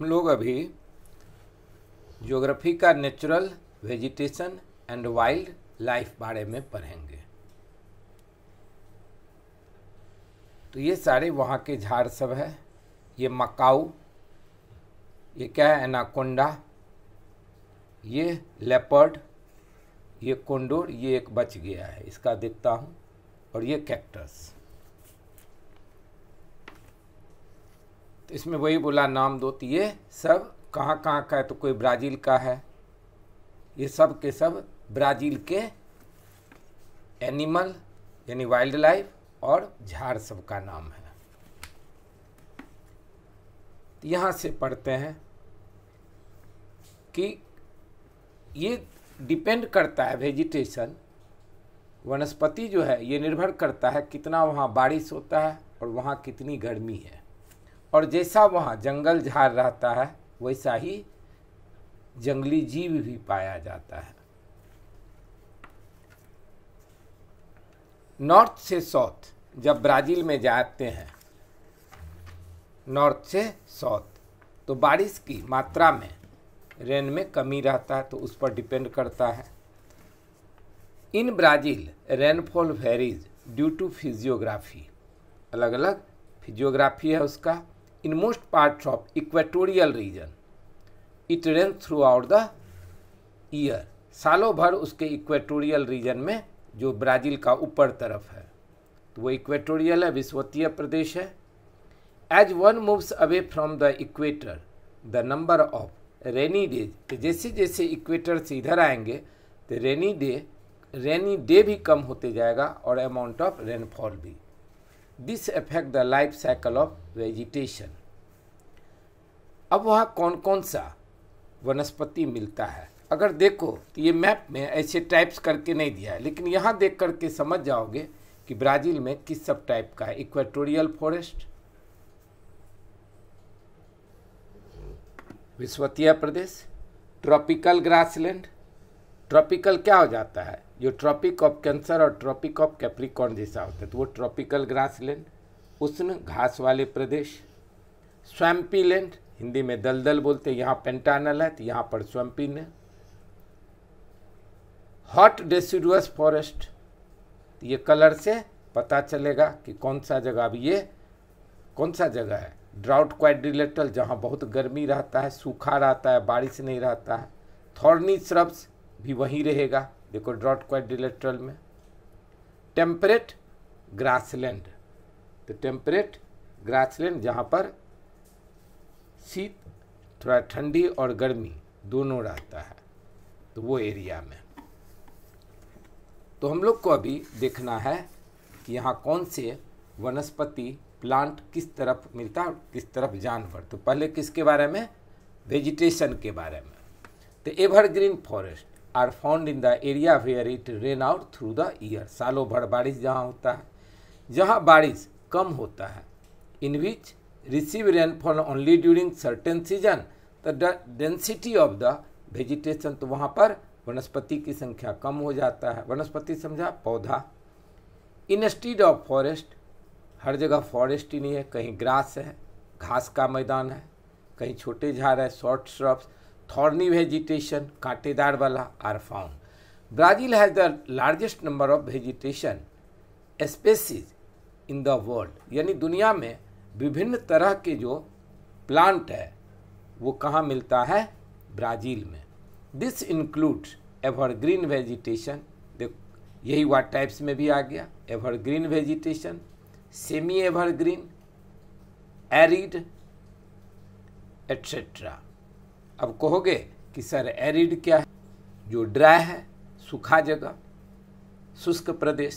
हम लोग अभी ज्योग्राफी का natural vegetation and wildlife बारे में पढ़ेंगे तो ये सारे वहाँ के झाड़ सब है ये मकाऊ ये क्या है एनाकोंडा ये लेपर्ड ये कोंडोर ये एक बच गया है इसका देखता हूँ और ये कैक्टस तो इसमें वही बोला नाम दो तो ये सब कहाँ कहाँ का है तो कोई ब्राज़ील का है ये सब के सब ब्राज़ील के एनिमल यानी वाइल्ड लाइफ और झाड़ सब का नाम है तो यहाँ से पढ़ते हैं कि ये डिपेंड करता है वेजिटेशन वनस्पति जो है ये निर्भर करता है कितना वहाँ बारिश होता है और वहाँ कितनी गर्मी है और जैसा वहाँ जंगल झाड़ रहता है वैसा ही जंगली जीव भी पाया जाता है नॉर्थ से साउथ जब ब्राज़ील में जाते हैं नॉर्थ से साउथ तो बारिश की मात्रा में रेन में कमी रहता है तो उस पर डिपेंड करता है in Brazil rainfall varies due to physiography अलग अलग फिजियोग्राफी है उसका in most parts of equatorial region. It rains throughout the year. सालों भर उसके इक्वेटोरियल रीजन में जो ब्राज़ील का ऊपर तरफ है तो वो इक्वेटोरियल है विश्वतीय प्रदेश है as one moves away from the equator the number of rainy days तो जैसे जैसे इक्वेटर से इधर आएंगे तो रेनी डे रेनी डे भी कम होते जाएगा और अमाउंट ऑफ रेनफॉल भी this affect the life cycle of vegetation अब वहाँ कौन कौन सा वनस्पति मिलता है अगर देखो तो ये मैप में ऐसे टाइप्स करके नहीं दिया है लेकिन यहाँ देख करके समझ जाओगे कि ब्राज़ील में किस सब टाइप का है इक्वेटोरियल फॉरेस्ट विस्वतिया प्रदेश ट्रॉपिकल ग्रासलैंड ट्रॉपिकल क्या हो जाता है जो ट्रॉपिक ऑफ कैंसर और ट्रॉपिक ऑफ कैप्रिकॉन जैसा होता है तो वो ट्रॉपिकल ग्रास लैंड उष्ण घास वाले प्रदेश स्वैम्पी लैंड हिंदी में दलदल बोलते हैं यहाँ पेंटानल है तो यहाँ पर स्वैम्पी ने हॉट डेसिडुअस फॉरेस्ट ये कलर से पता चलेगा कि कौन सा जगह अब ये कौन सा जगह है ड्राउट क्वाड्रिलेटल जहाँ बहुत गर्मी रहता है सूखा रहता है बारिश नहीं रहता है थॉर्नी श्रब्स भी वहीं रहेगा देखो ड्रॉट क्वाड्रिलेटरल में टेम्परेट ग्रासलैंड तो टेम्परेट ग्रासलैंड जहाँ पर शीत थोड़ा ठंडी और गर्मी दोनों रहता है तो वो एरिया में तो हम लोग को अभी देखना है कि यहाँ कौन से वनस्पति प्लांट किस तरफ मिलता है किस तरफ जानवर तो पहले किसके बारे में वेजिटेशन के बारे में तो evergreen forest are found in the area where it rain throughout the year सालों भर बारिश जहाँ होता है जहाँ बारिश कम होता है in which receive rainfall only during certain season the density of the vegetation तो वहाँ पर वनस्पति की संख्या कम हो जाता है वनस्पति समझा पौधा इनस्टीड ऑफ फॉरेस्ट हर जगह फॉरेस्ट ही नहीं है कहीं ग्रास है घास का मैदान है कहीं छोटे झाड़ है short shrubs thorny vegetation, katedar are found. Brazil has the largest number of vegetation species in the world. यानी दुनिया में विभिन्न तरह के जो प्लांट है वो कहाँ मिलता है ब्राज़ील में दिस इंक्लूड एवरग्रीन वेजिटेशन देख यही वाट टाइप्स में भी आ गया evergreen vegetation semi evergreen arid etcetera अब कहोगे कि सर एरिड क्या है जो ड्राई है सूखा जगह शुष्क प्रदेश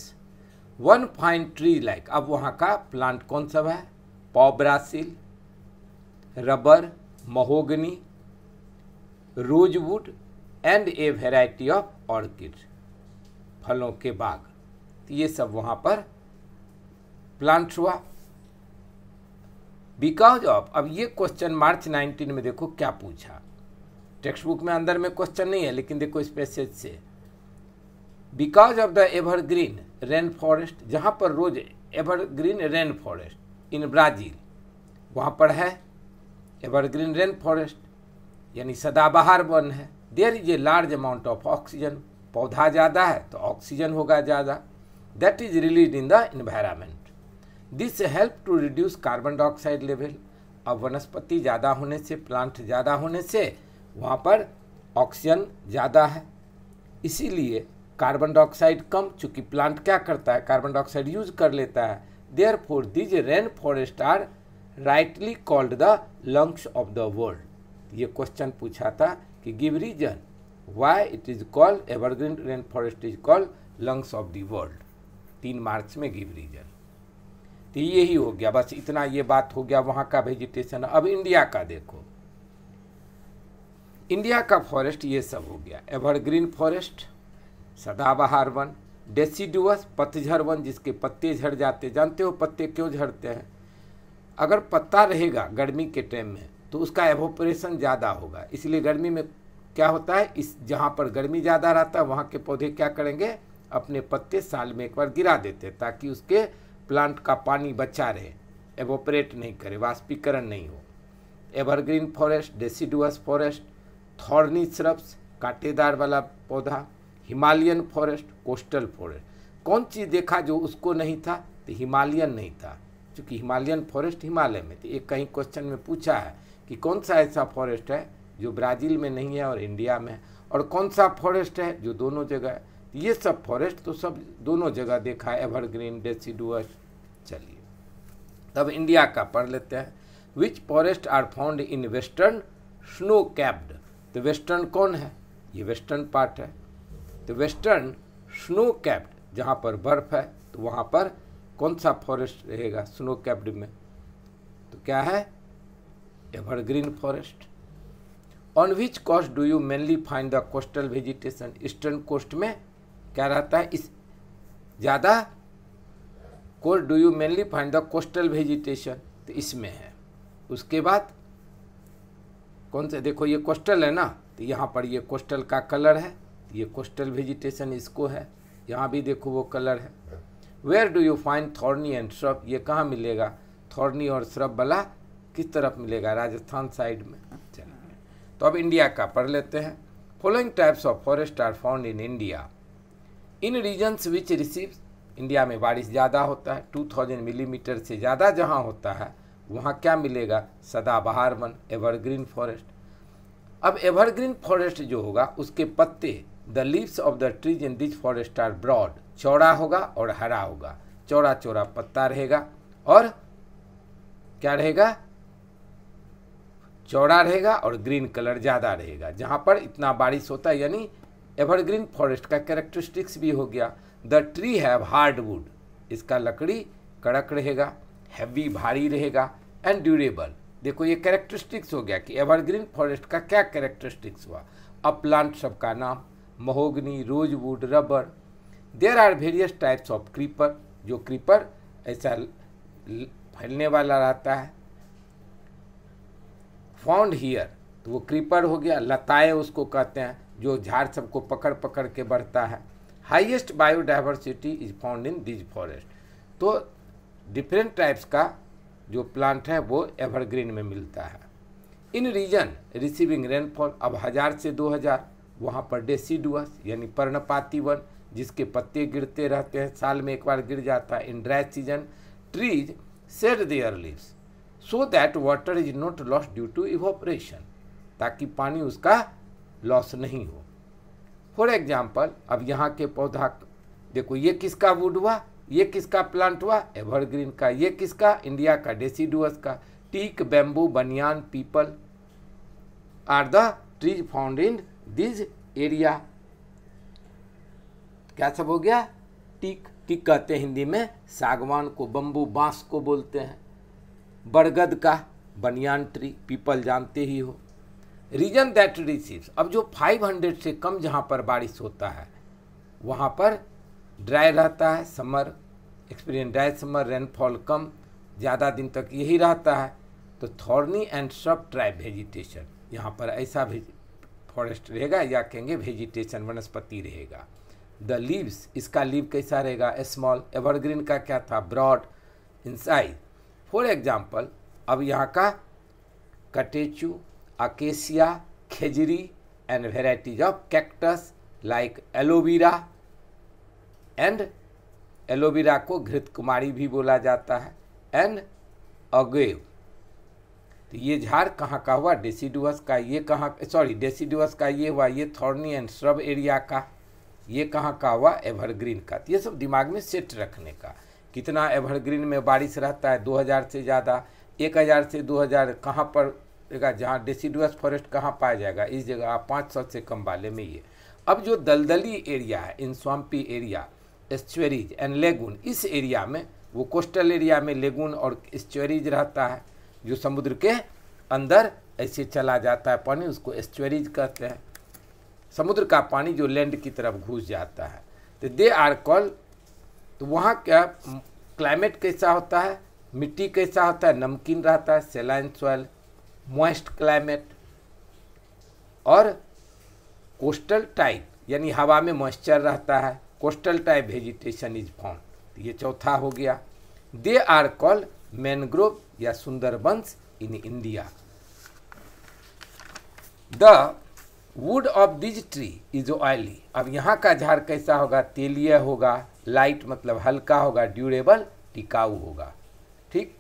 वन फाइन ट्री लाइक अब वहाँ का प्लांट कौन सा है पॉब्रासिल rubber mahogany rosewood and a variety of orchid फलों के बाग तो ये सब वहाँ पर प्लांट हुआ बिकॉज ऑफ अब ये क्वेश्चन मार्च 19 में देखो क्या पूछा टेक्स्ट बुक में अंदर में क्वेश्चन नहीं है लेकिन देखो इस पैसेज से because of the evergreen rain forest जहाँ पर रोज evergreen rain forest in Brazil वहाँ पर है एवरग्रीन रेन फॉरेस्ट यानी सदाबहार वन है there is a large amount of oxygen पौधा ज़्यादा है तो ऑक्सीजन होगा ज़्यादा that is release in the environment this help to reduce carbon dioxide level अब वनस्पति ज़्यादा होने से प्लांट ज़्यादा होने से वहाँ पर ऑक्सीजन ज़्यादा है इसीलिए कार्बन डाइऑक्साइड कम चूँकि प्लांट क्या करता है कार्बन डाइऑक्साइड यूज कर लेता है therefore these rain forest are rightly called the lungs of the world ये क्वेश्चन पूछा था कि give reason why it is called evergreen rain forest is called lungs of the world तीन मार्च में गिव रीजन तो यही हो गया बस इतना ये बात हो गया वहाँ का वेजिटेशन अब इंडिया का देखो इंडिया का फॉरेस्ट ये सब हो गया एवरग्रीन फॉरेस्ट सदाबहार वन डेसीडुअस पतझड़ वन जिसके पत्ते झड़ जाते जानते हो पत्ते क्यों झड़ते हैं अगर पत्ता रहेगा गर्मी के टाइम में तो उसका एवोपरेशन ज़्यादा होगा इसलिए गर्मी में क्या होता है इस जहाँ पर गर्मी ज़्यादा रहता है वहाँ के पौधे क्या करेंगे अपने पत्ते साल में एक बार गिरा देते हैं ताकि उसके प्लांट का पानी बचा रहे एवोपरेट नहीं करे वाष्पीकरण नहीं हो evergreen forest deciduous forest thorny shrubs कांटेदार वाला पौधा हिमालयन फॉरेस्ट कोस्टल फॉरेस्ट कौन चीज़ देखा जो उसको नहीं था तो हिमालयन नहीं था क्योंकि हिमालयन फॉरेस्ट हिमालय में तो एक कहीं क्वेश्चन में पूछा है कि कौन सा ऐसा फॉरेस्ट है जो ब्राज़ील में नहीं है और इंडिया में है और कौन सा फॉरेस्ट है जो दोनों जगह है तो ये सब फॉरेस्ट तो सब दोनों जगह देखा है एवरग्रीन डेसीडुअस चलिए तब इंडिया का पढ़ लेते हैं which forest are found in western snow capped तो वेस्टर्न कौन है ये वेस्टर्न पार्ट है तो वेस्टर्न स्नो कैप्ड जहाँ पर बर्फ़ है तो वहाँ पर कौन सा फॉरेस्ट रहेगा स्नो कैप्ड में तो क्या है evergreen forest on which coast do you mainly find the coastal vegetation eastern coast में क्या रहता है इस ज़्यादा coast do you mainly find the coastal vegetation तो इसमें है उसके बाद कौन से देखो ये कोस्टल है ना तो यहाँ पर ये कोस्टल का कलर है ये कोस्टल वेजिटेशन इसको है यहाँ भी देखो वो कलर है where do you find thorny and shrub ये कहाँ मिलेगा थॉर्नी और श्रब वाला किस तरफ मिलेगा राजस्थान साइड में चलिए तो अब इंडिया का पढ़ लेते हैं following types of forest are found in India in regions which receive India में बारिश ज़्यादा होता है 2000 मिलीमीटर से ज़्यादा जहाँ होता है वहाँ क्या मिलेगा सदाबहार वन एवरग्रीन फॉरेस्ट अब एवरग्रीन फॉरेस्ट जो होगा उसके पत्ते the leaves of the trees in this forest are broad चौड़ा होगा और हरा होगा चौड़ा चौड़ा पत्ता रहेगा और क्या रहेगा चौड़ा रहेगा और ग्रीन कलर ज़्यादा रहेगा जहाँ पर इतना बारिश होता है यानी एवरग्रीन फॉरेस्ट का कैरेक्टरिस्टिक्स भी हो गया the tree have hard wood इसका लकड़ी कड़क रहेगा हैवी भारी रहेगा एंड ड्यूरेबल देखो ये कैरेक्टरिस्टिक्स हो गया कि एवरग्रीन फॉरेस्ट का क्या कैरेक्टरिस्टिक्स हुआ अब प्लांट सबका नाम mahogany rosewood rubber there are various types of creeper जो क्रीपर ऐसा फैलने वाला रहता है फाउंड हीयर तो वो क्रीपर हो गया लताएं उसको कहते हैं जो झाड़ सबको पकड़ पकड़ के बढ़ता है highest biodiversity is found in these forest तो डिफरेंट टाइप्स का जो प्लांट है वो एवरग्रीन में मिलता है इन रीजन रिसीविंग रेनफॉल अब हज़ार से दो हज़ार वहाँ पर डेसीडुअस यानी पर्णपाती वन जिसके पत्ते गिरते रहते हैं साल में एक बार गिर जाता है in dry season trees shed their leaves so that water is not loss due to evaporation ताकि पानी उसका लॉस नहीं हो फॉर एग्जाम्पल अब यहाँ के पौधा देखो ये किसका वुड हुआ ये किसका प्लांट हुआ एवरग्रीन का ये किसका इंडिया का डेसीडुअस का teak bamboo banyan peepal are the trees found in these area क्या सब हो गया टीक टीक कहते हैं हिंदी में सागवान को बम्बू बांस को बोलते हैं बरगद का बनियान ट्री पीपल जानते ही हो रीजन दैट रिसीव्स अब जो 500 से कम जहाँ पर बारिश होता है वहाँ पर ड्राई रहता है summer experience dry summer rainfall कम ज़्यादा दिन तक यही रहता है तो thorny and sub tribe vegetation यहाँ पर ऐसा फॉरेस्ट रहेगा या कहेंगे वेजिटेशन वनस्पति रहेगा द लीव्स इसका लीव कैसा रहेगा स्मॉल एवरग्रीन का क्या था broad in size for example अब यहाँ का catechu acacia khejri and varieties of cactus like aloe vera and aloe vera को घृत कुमारी भी बोला जाता है एंड अगेव तो ये झाड़ कहाँ का हुआ डेसीडुअस का ये कहाँ सॉरी डेसीडुअस का ये हुआ ये थॉर्नी एंड श्रब एरिया का ये कहाँ का हुआ एवरग्रीन का तो ये सब दिमाग में सेट रखने का कितना एवरग्रीन में बारिश रहता है 2000 से ज़्यादा 1000 से 2000 कहाँ पर जहाँ डेसीडुअस फॉरेस्ट कहाँ पाया जाएगा इस जगह पाँच सौ से कम वाले में ये अब जो दलदली एरिया है in swampy area estuaries and lagoon इस एरिया में वो कोस्टल एरिया में लेगून और एस्चुरीज रहता है जो समुद्र के अंदर ऐसे चला जाता है पानी उसको एस्चुरीज कहते हैं समुद्र का पानी जो लैंड की तरफ घुस जाता है तो दे आर कॉल तो वहाँ का क्लाइमेट कैसा होता है मिट्टी कैसा होता है नमकीन रहता है सेलाइन सॉइल मॉइस्ट क्लाइमेट और कोस्टल टाइप यानी हवा में मॉइस्चर रहता है coastal type vegetation is found ये चौथा हो गया दे आर कॉल्ड मैनग्रोव या Sundarbans in India the wood of these tree is oily अब यहाँ का झाड़ कैसा होगा तेलीय होगा लाइट मतलब हल्का होगा ड्यूरेबल टिकाऊ होगा ठीक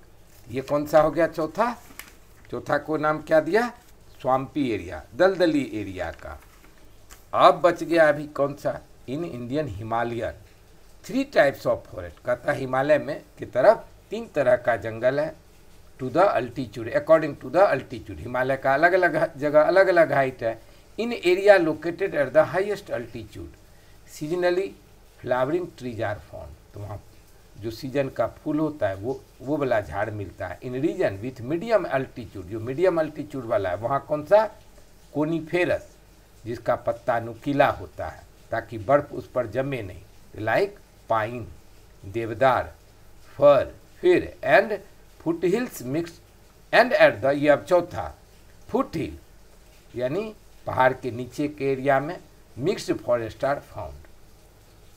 ये कौन सा हो गया चौथा चौथा को नाम क्या दिया स्वाम्पी एरिया दलदली एरिया का अब बच गया अभी कौन सा in Indian Himalayan three types of forest कहता है हिमालय में की तरफ तीन तरह का जंगल है to the altitude according to the altitude Himalaya का अलग अलग जगह अलग अलग हाइट है in area located at the highest altitude seasonally flowering trees are form तो वहाँ जो सीजन का फूल होता है वो वो वाला झाड़ मिलता है in region with medium altitude जो मीडियम अल्टीट्यूड वाला है वहाँ कौन सा कोनीफेरस जिसका पत्ता नुकीला होता है ताकि बर्फ उस पर जमे नहीं लाइक पाइन देवदार फर फिर and foothills mix and at the ये अब चौथा फुट हिल यानी पहाड़ के नीचे के एरिया में मिक्स्ड फॉरेस्ट आर फाउंड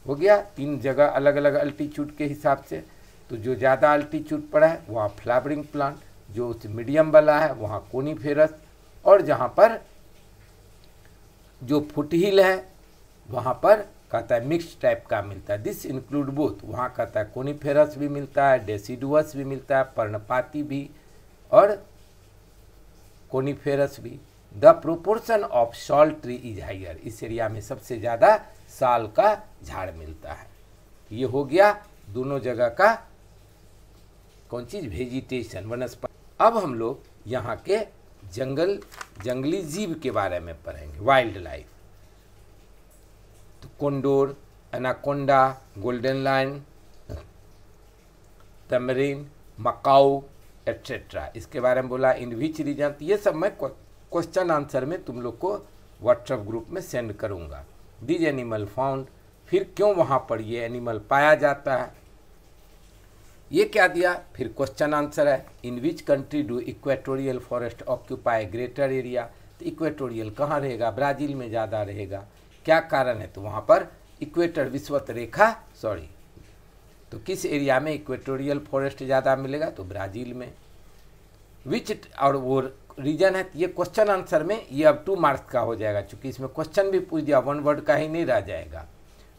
हो गया तीन जगह अलग अलग अल्टीट्यूड के हिसाब से तो जो ज़्यादा अल्टीट्यूड पर है वहाँ फ्लावरिंग प्लांट जो उस मीडियम वाला है वहाँ कोनी फेरस और जहाँ पर जो फुटहिल है वहाँ पर कहता है मिक्स टाइप का मिलता है दिस इंक्लूड बोथ वहाँ कहता है कोनीफेरस भी मिलता है डेसिडुअस भी मिलता है पर्णपाती भी और कोनीफेरस भी the proportion of salt tree is higher इस एरिया में सबसे ज़्यादा साल का झाड़ मिलता है ये हो गया दोनों जगह का कौन चीज़ वेजिटेशन वनस्पति अब हम लोग यहाँ के जंगल जंगली जीव के बारे में पढ़ेंगे wildlife condor, anaconda, golden lion tamarin macaw etcetera इसके बारे में बोला इन विच रीजन तो ये सब मैं क्वेश्चन आंसर में तुम लोग को व्हाट्सएप ग्रुप में सेंड करूँगा दिज एनिमल फाउंड फिर क्यों वहाँ पर ये एनिमल पाया जाता है ये क्या दिया फिर क्वेश्चन आंसर है in which country do equatorial forest occupy greater area तो इक्वेटोरियल कहाँ रहेगा ब्राज़ील में ज़्यादा रहेगा क्या कारण है तो वहाँ पर इक्वेटर विश्वत रेखा सॉरी तो किस एरिया में इक्वेटोरियल फॉरेस्ट ज़्यादा मिलेगा तो ब्राज़ील में विच और वो रीजन है तो ये क्वेश्चन आंसर में ये अब टू मार्क्स का हो जाएगा चूंकि इसमें क्वेश्चन भी पूछ दिया वन वर्ड का ही नहीं रह जाएगा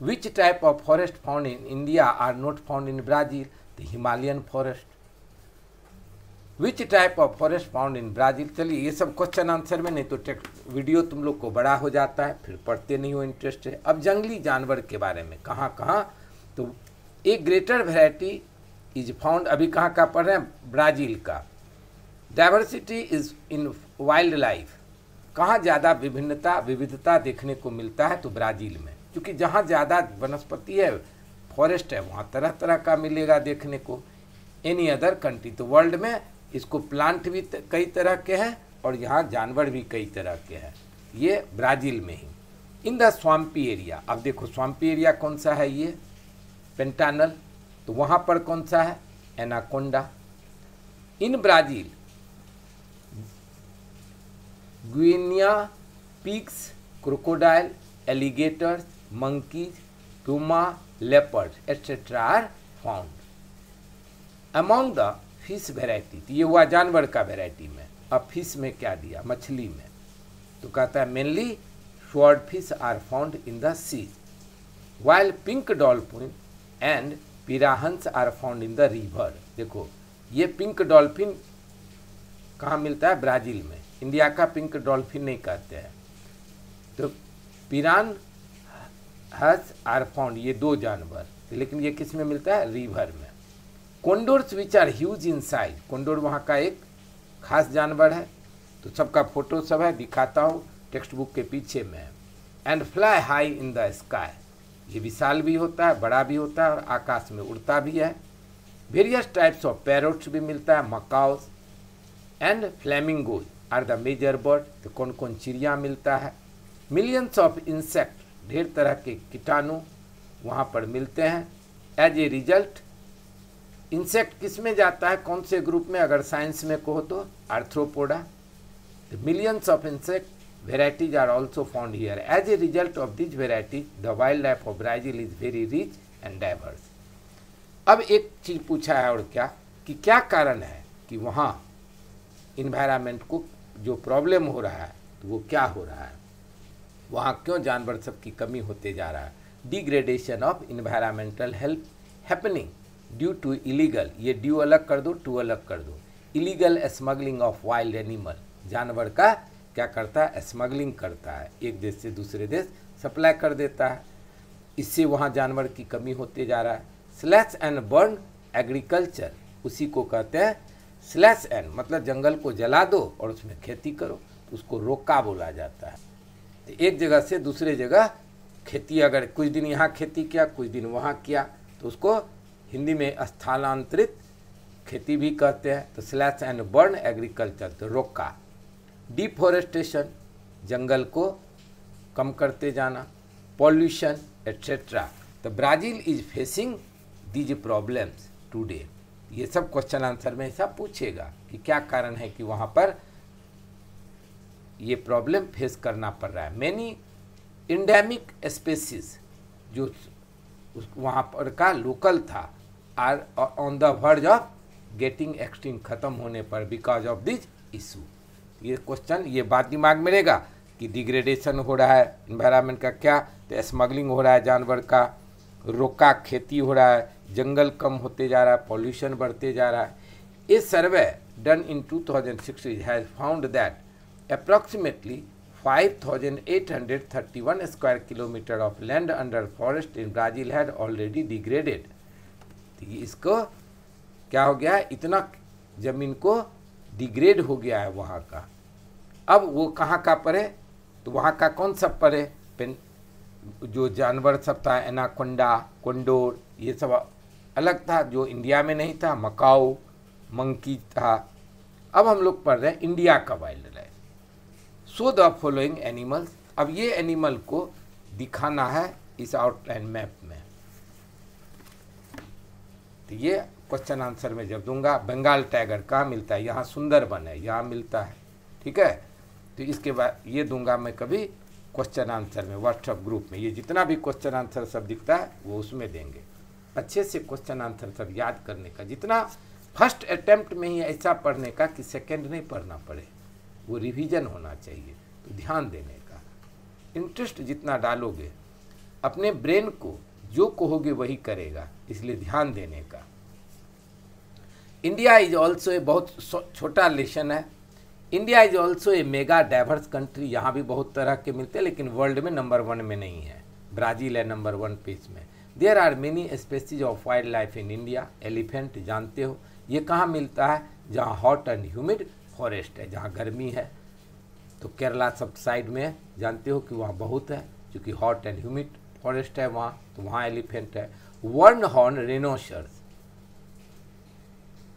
which type of forest found in India are not found in Brazil तो Himalayan forest which type of forest found in Brazil चलिए ये सब क्वेश्चन आंसर में नहीं तो टेक्स्ट वीडियो तुम लोग को बड़ा हो जाता है फिर पढ़ते नहीं हो इंटरेस्ट है अब जंगली जानवर के बारे में कहाँ कहाँ तो एक ग्रेटर वेराइटी इज फाउंड अभी कहाँ का पढ़ रहे हैं ब्राज़ील का diversity is in wildlife कहाँ ज़्यादा विभिन्नता विविधता देखने को मिलता है तो ब्राज़ील में क्योंकि जहाँ ज़्यादा वनस्पति है फॉरेस्ट है वहाँ तरह तरह का मिलेगा देखने को एनी अदर कंट्री तो वर्ल्ड में इसको प्लांट भी कई तरह के हैं और यहाँ जानवर भी कई तरह के हैं ये ब्राज़ील में ही इन द स्वाम्पी एरिया अब देखो स्वाम्पी एरिया कौन सा है ये पेंटानल तो वहाँ पर कौन सा है anaconda in Brazil guinea pigs crocodile alligators monkeys puma leopard etc. Are found Among the fish variety थी ये हुआ जानवर का वेराइटी में अब फिश में क्या दिया मछली में तो कहता है mainly swordfish are found in the sea while pink dolphin and piranhas are found in the river देखो ये पिंक डॉल्फिन कहाँ मिलता है ब्राज़ील में इंडिया का पिंक डॉल्फिन नहीं कहते हैं तो पिरान हस आर फाउंड ये दो जानवर लेकिन ये किस में मिलता है रिवर में condors which are huge in size condor वहाँ का एक खास जानवर है तो सबका फोटो सब है दिखाता हूँ टेक्स्ट बुक के पीछे में and fly high in the sky ये विशाल भी होता है बड़ा भी होता है और आकाश में उड़ता भी है वेरियस टाइप्स ऑफ पैरोट्स भी मिलता है macaws and flamingos are the major bird तो कौन कौन चिड़िया मिलता है मिलियंस ऑफ इंसेक्ट ढेर तरह के कीटाणु वहाँ पर मिलते हैं एज ए रिजल्ट इंसेक्ट किस में जाता है कौन से ग्रुप में अगर साइंस में कहो तो arthropoda millions of insect varieties are also found here as a result of this variety the wildlife of Brazil is very rich and diverse अब एक चीज पूछा है और क्या कि क्या कारण है कि वहाँ इन्वायरमेंट को जो प्रॉब्लम हो रहा है तो वो क्या हो रहा है वहाँ क्यों जानवर सब की कमी होते जा रहा है degradation of environmental help happening due to illegal ये ड्यू अलग कर दो टू अलग कर दो illegal smuggling of wild animal जानवर का क्या करता है स्मगलिंग करता है एक देश से दूसरे देश सप्लाई कर देता है इससे वहाँ जानवर की कमी होते जा रहा है स्लैश एंड बर्न एग्रीकल्चर उसी को कहते हैं स्लैश एंड मतलब जंगल को जला दो और उसमें खेती करो तो उसको रोका बोला जाता है तो एक जगह से दूसरे जगह खेती अगर कुछ दिन यहाँ खेती किया कुछ दिन वहाँ किया तो उसको हिंदी में स्थानांतरित खेती भी कहते हैं तो स्लैश एंड बर्न एग्रीकल्चर तो रोका डिफॉरेस्टेशन जंगल को कम करते जाना पॉल्यूशन एट्सेट्रा तो Brazil is facing these problems today ये सब क्वेश्चन आंसर में सब पूछेगा कि क्या कारण है कि वहाँ पर ये प्रॉब्लम फेस करना पड़ रहा है मैनी इंडेमिक स्पेसिस जो उस वहाँ पर का लोकल था are on the verge of getting extinct खत्म होने पर बिकॉज ऑफ दिस इशू ये क्वेश्चन ये बात दिमाग में रहेगा कि डिग्रेडेशन हो रहा है इन्वायरमेंट का क्या तो स्मगलिंग हो रहा है जानवर का रोका खेती हो रहा है जंगल कम होते जा रहा है पॉल्यूशन बढ़ते जा रहा है ये survey done in two thousand six has found that approximately 5,831 square kilometer of land under forest in Brazil had already degraded. तो इसको क्या हो गया है इतना जमीन को डिग्रेड हो गया है वहाँ का अब वो कहाँ का पड़े तो वहाँ का कौन सब पड़े है जो जानवर सब था एनाकोंडा कोंडोर ये सब अलग था जो इंडिया में नहीं था मकाऊ मंकी था अब हम लोग पढ़ रहे हैं इंडिया का wildlife show the following animals अब ये एनिमल को दिखाना है इस आउटलाइन मैप में तो ये क्वेश्चन आंसर में जब दूंगा बंगाल टाइगर कहाँ मिलता है यहाँ सुंदरबन है यहाँ मिलता है ठीक है तो इसके बाद ये दूंगा मैं कभी क्वेश्चन आंसर में व्हाट्सअप ग्रुप में ये जितना भी क्वेश्चन आंसर सब दिखता है वो उसमें देंगे अच्छे से क्वेश्चन आंसर सब याद करने का जितना फर्स्ट अटेम्प्ट में ही ऐसा पढ़ने का कि सेकेंड नहीं पढ़ना पड़े वो रिवीजन होना चाहिए तो ध्यान देने का इंटरेस्ट जितना डालोगे अपने ब्रेन को जो कहोगे वही करेगा इसलिए ध्यान देने का इंडिया इज ऑल्सो ए बहुत छोटा लेशन है India is also a mega diverse country यहाँ भी बहुत तरह के मिलते हैं लेकिन वर्ल्ड में नंबर वन में नहीं है ब्राज़ील है नंबर वन पेज में there are many species of wildlife in India elephant जानते हो ये कहाँ मिलता है जहाँ हॉट एंड ह्यूमिड फॉरेस्ट है जहाँ गर्मी है तो केरला सब साइड में जानते हो कि वहाँ बहुत है क्योंकि हॉट एंड ह्यूमिड फॉरेस्ट है वहाँ तो वहाँ एलिफेंट है वर्न हॉर्न रेनोशर्स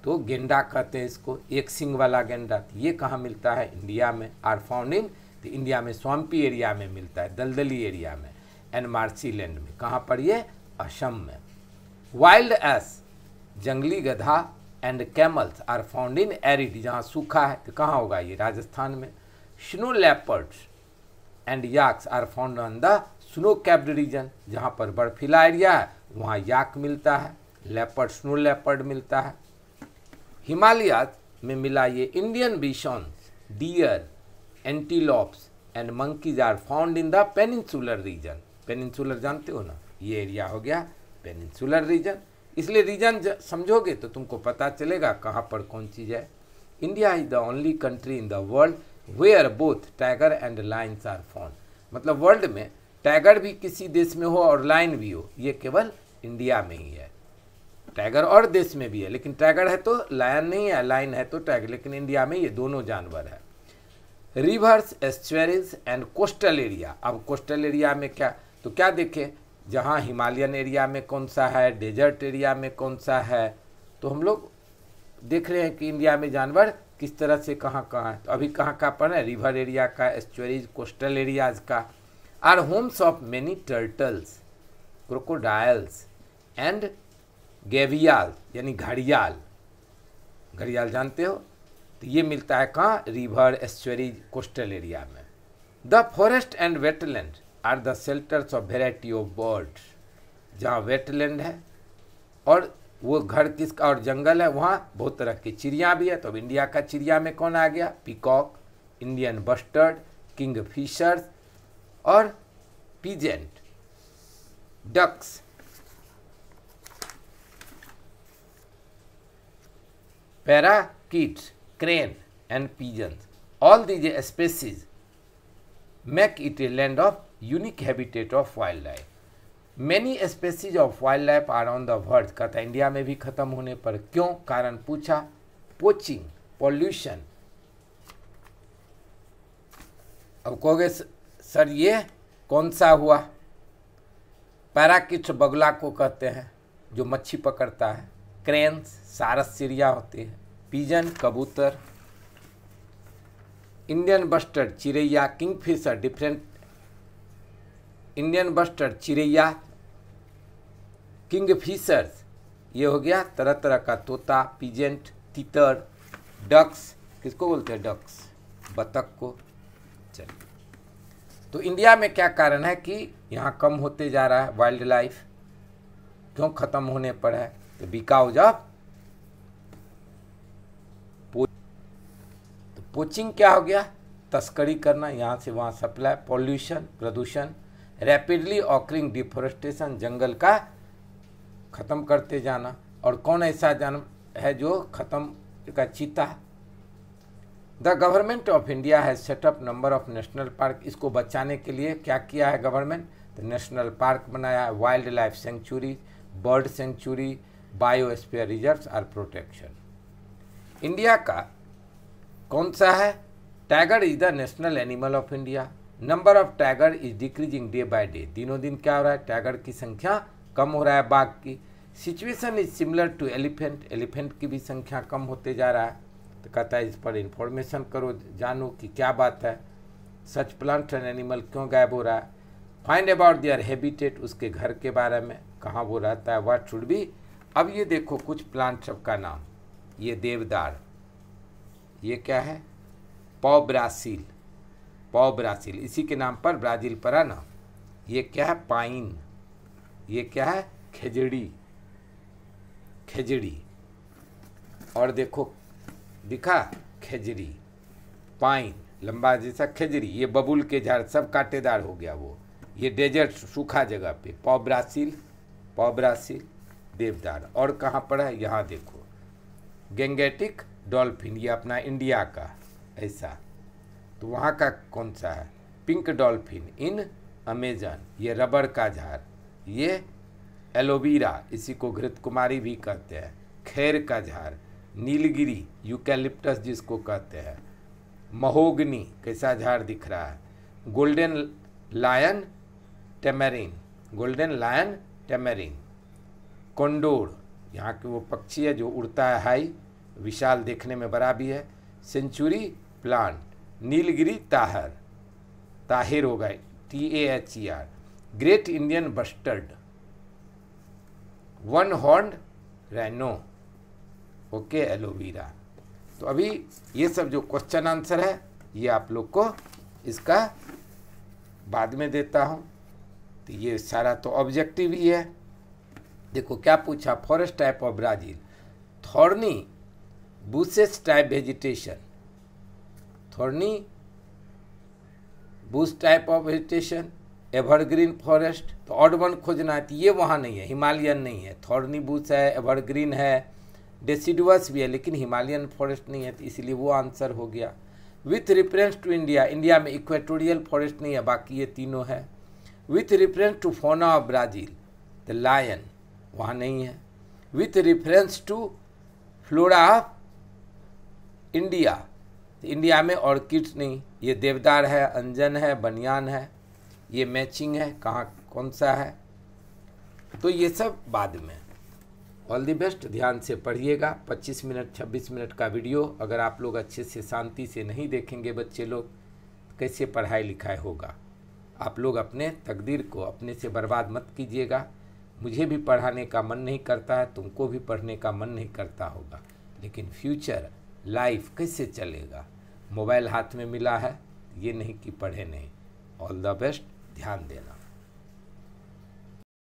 तो गेंडा कहते हैं इसको एक सिंग वाला गेंडा तो ये कहाँ मिलता है इंडिया में आर फाउंड इन तो इंडिया में स्वाम्पी एरिया में मिलता है दलदली एरिया में एंड मार्सी लैंड में कहाँ पर ये असम में वाइल्ड एस जंगली गधा and camels are found in arid जहाँ सूखा है तो कहाँ होगा ये राजस्थान में snow leopards and yaks are found on the snow capped region जहाँ पर बर्फीला एरिया है वहाँ याक मिलता है लेपर्ड स्नो लेपर्ड मिलता है हिमालय में मिला ये Indian bisons deer antelopes and monkeys are found in the peninsular region peninsular जानते हो ना ये एरिया हो गया पेनिनसुलर रीजन इसलिए रीजन समझोगे तो तुमको पता चलेगा कहाँ पर कौन चीज़ है India is the only country in the world where both tiger and lions are found मतलब वर्ल्ड में टाइगर भी किसी देश में हो और लाइन भी हो ये केवल इंडिया में ही है टाइगर और देश में भी है लेकिन टाइगर है तो लायन नहीं है लाइन है तो टाइगर लेकिन इंडिया में ये दोनों जानवर है rivers estuaries and coastal area अब कोस्टल एरिया में क्या तो क्या देखें जहाँ हिमालयन एरिया में कौन सा है डेजर्ट एरिया में कौन सा है तो हम लोग देख रहे हैं कि इंडिया में जानवर किस तरह से कहाँ कहाँ है तो अभी कहाँ कहाँ पर है रिवर एरिया का एस्चुरीज कोस्टल एरियाज का are homes of many turtles crocodiles and gavial यानी घड़ियाल घड़ियाल जानते हो तो ये मिलता है कहाँ रिवर एस्चुरीज कोस्टल एरिया में the forest and wetland are the shelters of variety of bird जहाँ वेटलैंड है और वो घर किसका और जंगल है वहाँ बहुत तरह की चिड़िया भी है तो अब इंडिया का चिड़िया में कौन आ गया peacock Indian bustard kingfishers और pheasant ducks parakeets, crane and pheasant all these species make it a land of unique habitat of wildlife. Species of wildlife are on the world कथा India में भी ख़त्म होने पर क्यों कारण पूछा पोचिंग पॉल्यूशन अब कहोगे सर ये कौन सा हुआ पैराकिट बगला को कहते हैं जो मच्छी पकड़ता है क्रेन्स सारस चिड़िया होती है पिजन कबूतर इंडियन बस्टर्ड चिड़ैया किंगफिशर डिफरेंट इंडियन बस्टर चिड़ैया किंग फिशर्स ये हो गया तरह तरह का तोता पिजेंट तीतर डक्स किसको बोलते हैं डक्स बतख को चलिए तो इंडिया में क्या कारण है कि यहाँ कम होते जा रहा है वाइल्ड लाइफ क्यों ख़त्म होने पर है तो बिकाउज ऑफ तो पोचिंग क्या हो गया तस्करी करना यहाँ से वहाँ सप्लाई पॉल्यूशन प्रदूषण रैपिडली ऑकरिंग डिफोरेस्टेशन जंगल का ख़त्म करते जाना और कौन ऐसा जान है जो ख़त्म का चीता the government of India has set up number of national park इसको बचाने के लिए क्या किया है गवर्नमेंट तो नेशनल पार्क बनाया है wildlife sanctuary bird sanctuary biosphere reserves और प्रोटेक्शन इंडिया का कौन सा है tiger is the national animal of India number of tiger is decreasing day by day दिनों दिन क्या हो रहा है टाइगर की संख्या कम हो रहा है बाघ की situation is similar to elephant elephant की भी संख्या कम होते जा रहा है तो कहता है इस पर इंफॉर्मेशन करो जानो कि क्या बात है सच प्लांट एंड एनिमल क्यों गायब हो रहा है फाइंड अबाउट देयर हैबिटेट उसके घर के बारे में कहाँ वो रहता है वाट शुड बी अब ये देखो कुछ प्लांट सबका नाम ये देवदार ये क्या है पॉब्रासिल पाव ब्राज़ील इसी के नाम पर ब्राज़ील परा ना ये क्या है पाइन ये क्या है खिजड़ी खिजड़ी और देखो दिखा खिजड़ी पाइन लंबा जैसा खिजड़ी ये बबूल के झाड़ सब कांटेदार हो गया वो ये डेजर्ट सूखा जगह पे पौब्रासील पौब्रासील देवदार और कहाँ पर है यहाँ देखो गेंगेटिक डॉल्फिन ये अपना इंडिया का ऐसा तो वहाँ का कौन सा है पिंक डॉल्फिन इन अमेजन ये रबड़ का झाड़ ये एलोवेरा इसी को घृत कुमारी भी कहते हैं खैर का झाड़ नीलगिरी यूकेलिप्टस जिसको कहते हैं महोगनी कैसा झाड़ दिख रहा है golden lion tamarin golden lion tamarin condor यहाँ के वो पक्षी है जो उड़ता है हाई विशाल देखने में बड़ा भी है सेंचुरी प्लांट नीलगिरी ताहर ताहिर हो गए T A H E R great Indian bustard one horn rhino okay aloe vera तो अभी ये सब जो क्वेश्चन आंसर है ये आप लोग को इसका बाद में देता हूँ तो ये सारा तो ऑब्जेक्टिव ही है देखो क्या पूछा forest type of Brazil thorny bushes type vegetation thorny bush type of vegetation evergreen forest तो ऑड वन खोजना है तो ये वहाँ नहीं है हिमालयन नहीं है थॉर्नी बूस है एवरग्रीन है डेसिडुअस भी है लेकिन हिमालयन फॉरेस्ट नहीं है तो इसलिए वो आंसर हो गया with reference to India India में इक्वेटोरियल फॉरेस्ट नहीं है बाकी ये तीनों है with reference to fauna of Brazil the lion वहाँ नहीं है with reference to flora of India तो इंडिया में ऑर्किड नहीं ये देवदार है अंजन है बनियान है ये मैचिंग है कहाँ कौन सा है तो ये सब बाद में ऑल दी बेस्ट ध्यान से पढ़िएगा 25 मिनट 26 मिनट का वीडियो अगर आप लोग अच्छे से शांति से नहीं देखेंगे बच्चे लोग कैसे पढ़ाई लिखाई होगा आप लोग अपने तकदीर को अपने से बर्बाद मत कीजिएगा मुझे भी पढ़ाने का मन नहीं करता है तुमको भी पढ़ने का मन नहीं करता होगा लेकिन फ्यूचर लाइफ कैसे चलेगा मोबाइल हाथ में मिला है ये नहीं कि पढ़े नहीं ऑल द बेस्ट ध्यान देना